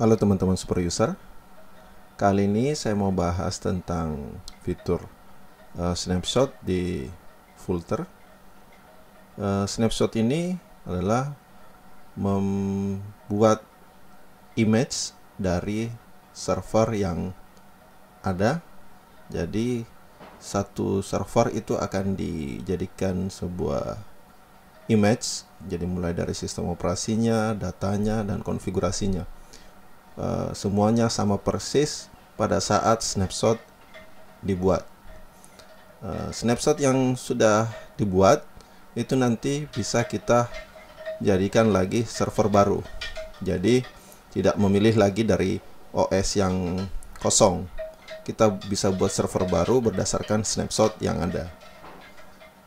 Halo teman-teman super user. Kali ini saya mau bahas tentang fitur uh, snapshot di filter. Uh, eh, snapshot ini adalah membuat image dari server yang ada. Jadi satu server itu akan dijadikan sebuah image. Jadi mulai dari sistem operasinya, datanya dan konfigurasinya Eh, semuanya sama persis pada saat snapshot dibuat. Eh, snapshot yang sudah dibuat itu nanti bisa kita jadikan lagi server baru. Jadi tidak memilih lagi dari OS yang kosong. Kita bisa buat server baru berdasarkan snapshot yang ada.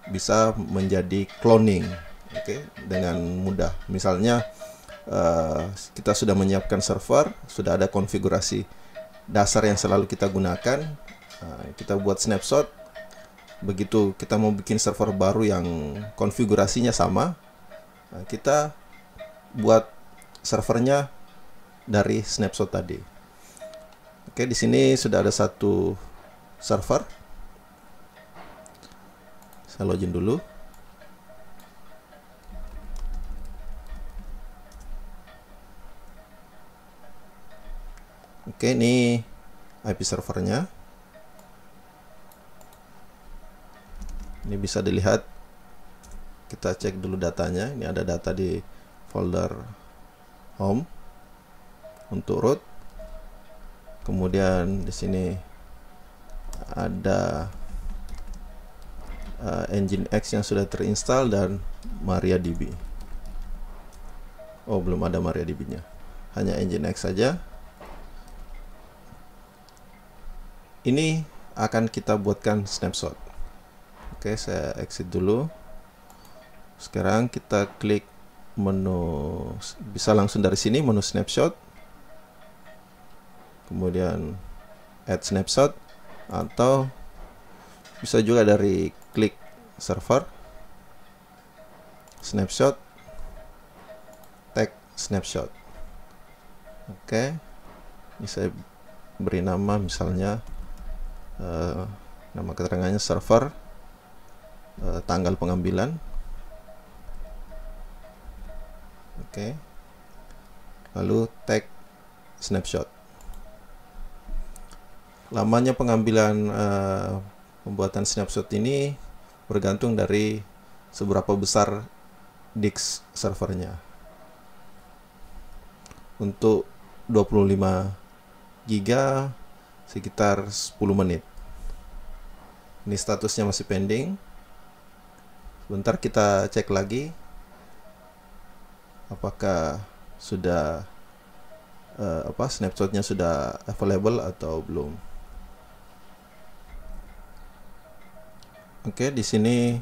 Bisa menjadi cloning, oke, okay? dengan mudah. Misalnya Eh, kita sudah menyiapkan server, sudah ada konfigurasi dasar yang selalu kita gunakan. Uh, kita buat snapshot. Begitu kita mau bikin server baru yang konfigurasinya sama, uh, kita buat servernya dari snapshot tadi. Oke, di sini sudah ada satu server. Saya login dulu. Oke, ini IP servernya. Ini bisa dilihat. Kita cek dulu datanya. Ini ada data di folder home untuk root. Kemudian di sini ada uh, engine X yang sudah terinstall dan MariaDB. Oh, belum ada MariaDB-nya. Hanya engine X saja. ini akan kita buatkan snapshot oke saya exit dulu sekarang kita klik menu bisa langsung dari sini menu snapshot kemudian add snapshot atau bisa juga dari klik server snapshot tag snapshot oke ini saya beri nama misalnya Eh, nama keterangannya server uh, tanggal pengambilan oke okay. lalu tag snapshot lamanya pengambilan uh, pembuatan snapshot ini bergantung dari seberapa besar disk servernya untuk 25 giga sekitar 10 menit ini statusnya masih pending sebentar kita cek lagi apakah sudah uh, apa snapshotnya sudah available atau belum oke di sini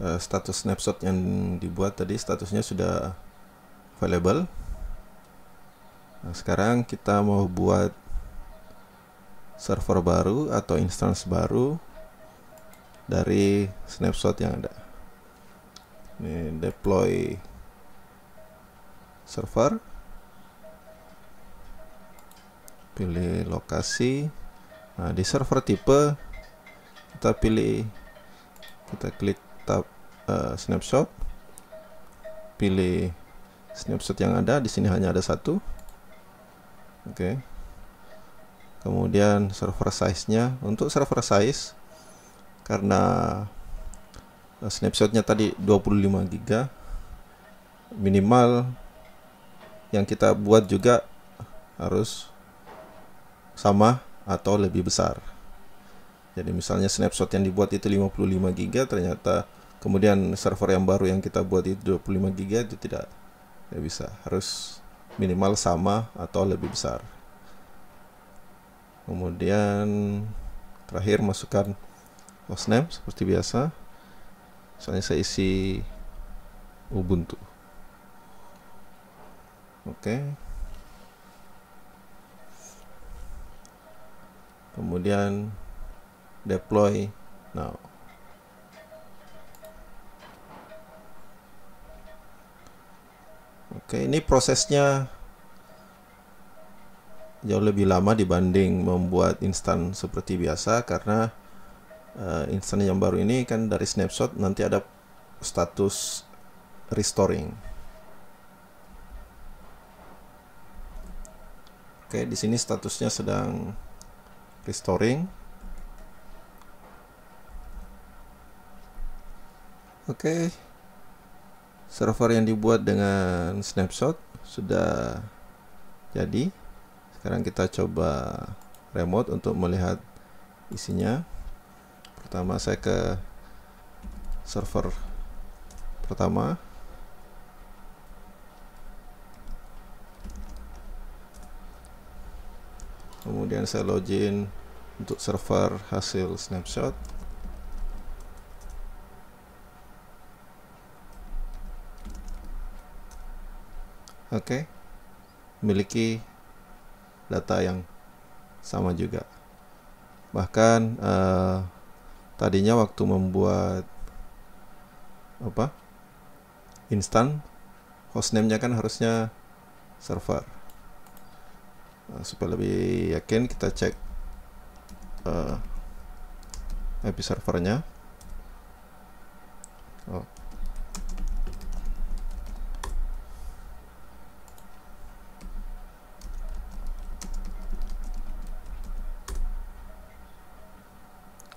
uh, status snapshot yang dibuat tadi statusnya sudah available nah, sekarang kita mau buat server baru atau instance baru dari snapshot yang ada ini deploy server pilih lokasi nah di server tipe kita pilih kita klik tab uh, snapshot pilih snapshot yang ada di sini hanya ada satu oke okay kemudian server size-nya untuk server size karena eh, snapshotnya tadi 25 gb minimal yang kita buat juga harus sama atau lebih besar jadi misalnya snapshot yang dibuat itu 55 gb ternyata kemudian server yang baru yang kita buat itu 25 gb itu tidak, tidak bisa harus minimal sama atau lebih besar kemudian terakhir masukkan hostname seperti biasa misalnya saya isi Ubuntu oke kemudian deploy now oke ini prosesnya jauh lebih lama dibanding membuat instan seperti biasa karena uh, instan yang baru ini kan dari snapshot nanti ada status restoring. Oke, di sini statusnya sedang restoring. Oke. Server yang dibuat dengan snapshot sudah jadi. Sekarang kita coba remote untuk melihat isinya. Pertama saya ke server pertama. Kemudian saya login untuk server hasil snapshot. Oke. Okay. Miliki data yang sama juga. Bahkan uh, tadinya waktu membuat apa instan hostname-nya kan harusnya server. Nah, supaya lebih yakin kita cek uh, eh, IP servernya.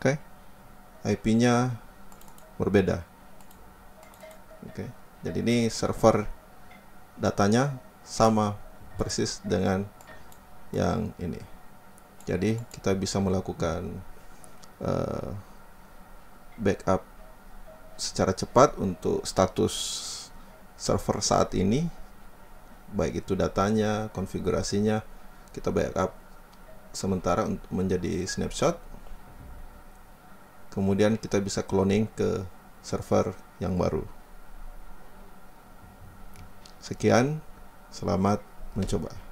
Oke. Okay. IP-nya berbeda. Oke. Okay. Jadi ini server datanya sama persis dengan yang ini. Jadi kita bisa melakukan uh, backup secara cepat untuk status server saat ini baik itu datanya konfigurasinya kita backup sementara untuk menjadi snapshot kemudian kita bisa cloning ke server yang baru. Sekian, selamat mencoba.